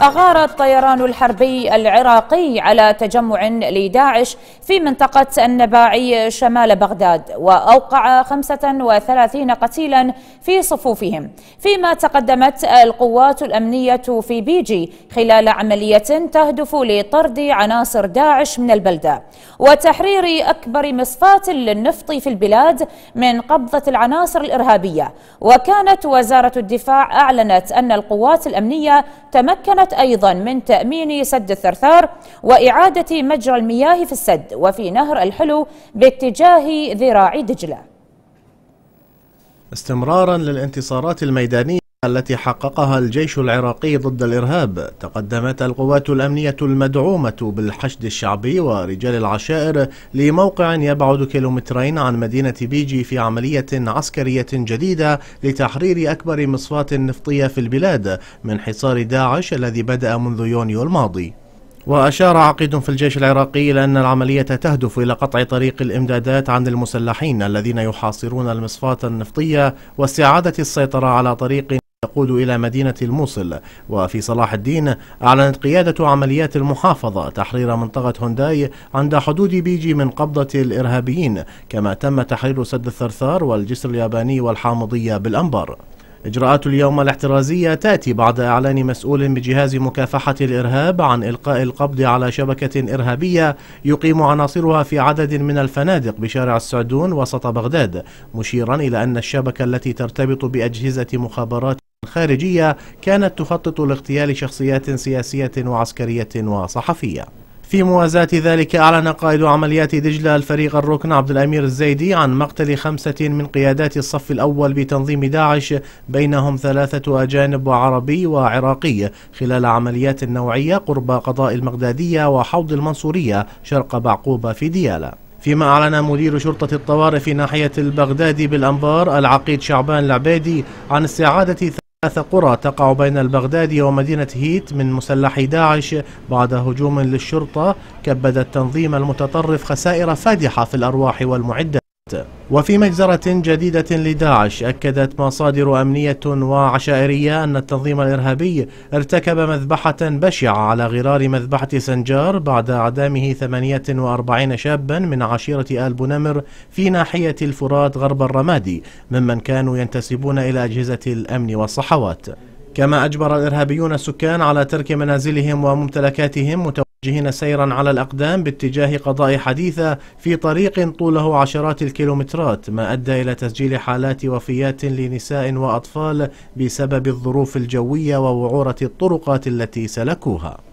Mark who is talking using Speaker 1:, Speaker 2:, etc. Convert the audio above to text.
Speaker 1: أغار الطيران الحربي العراقي على تجمع لداعش في منطقة النباعي شمال بغداد وأوقع 35 قتيلا في صفوفهم فيما تقدمت القوات الأمنية في بيجي خلال عملية تهدف لطرد عناصر داعش من البلدة وتحرير أكبر مصفاة للنفط في البلاد من قبضة العناصر الإرهابية وكانت وزارة الدفاع أعلنت أن القوات الأمنية تمكنت وتمكنت أيضا من تأمين سد الثرثار وإعادة مجرى المياه في السد وفي نهر الحلو باتجاه ذراع دجلة
Speaker 2: استمرارا للانتصارات الميدانية التي حققها الجيش العراقي ضد الإرهاب تقدمت القوات الأمنية المدعومة بالحشد الشعبي ورجال العشائر لموقع يبعد كيلومترين عن مدينة بيجي في عملية عسكرية جديدة لتحرير أكبر مصفاة نفطية في البلاد من حصار داعش الذي بدأ منذ يونيو الماضي وأشار عقيد في الجيش العراقي إلى أن العملية تهدف إلى قطع طريق الإمدادات عن المسلحين الذين يحاصرون المصفاة النفطية واستعادة السيطرة على طريق تقود إلى مدينة الموصل وفي صلاح الدين أعلنت قيادة عمليات المحافظة تحرير منطقة هونداي عند حدود بيجي من قبضة الإرهابيين كما تم تحرير سد الثرثار والجسر الياباني والحامضية بالأنبار إجراءات اليوم الاحترازية تأتي بعد إعلان مسؤول بجهاز مكافحة الإرهاب عن إلقاء القبض على شبكة إرهابية يقيم عناصرها في عدد من الفنادق بشارع السعدون وسط بغداد مشيرا إلى أن الشبكة التي ترتبط بأجهزة مخابرات خارجية كانت تخطط لاغتيال شخصيات سياسية وعسكرية وصحفية في موازاة ذلك أعلن قائد عمليات دجلة الفريق الركن عبد الأمير الزيدي عن مقتل خمسة من قيادات الصف الأول بتنظيم داعش بينهم ثلاثة أجانب وعربي وعراقي خلال عمليات نوعية قرب قضاء المغدادية وحوض المنصورية شرق بعقوبة في ديالى فيما أعلن مدير شرطة الطوارئ في ناحية البغدادي بالأنبار العقيد شعبان العبيدي عن استعادة ثلاث قرى تقع بين البغدادي ومدينة هيت من مسلحي داعش بعد هجوم للشرطة كبد التنظيم المتطرف خسائر فادحة في الأرواح والمعدات وفي مجزرة جديدة لداعش أكدت مصادر أمنية وعشائرية أن التنظيم الإرهابي ارتكب مذبحة بشعة على غرار مذبحة سنجار بعد أعدامه 48 شابا من عشيرة آل بنمر في ناحية الفرات غرب الرمادي ممن كانوا ينتسبون إلى أجهزة الأمن والصحوات كما أجبر الإرهابيون السكان على ترك منازلهم وممتلكاتهم جهنا سيرا على الأقدام باتجاه قضاء حديثة في طريق طوله عشرات الكيلومترات ما أدى إلى تسجيل حالات وفيات لنساء وأطفال بسبب الظروف الجوية ووعورة الطرقات التي سلكوها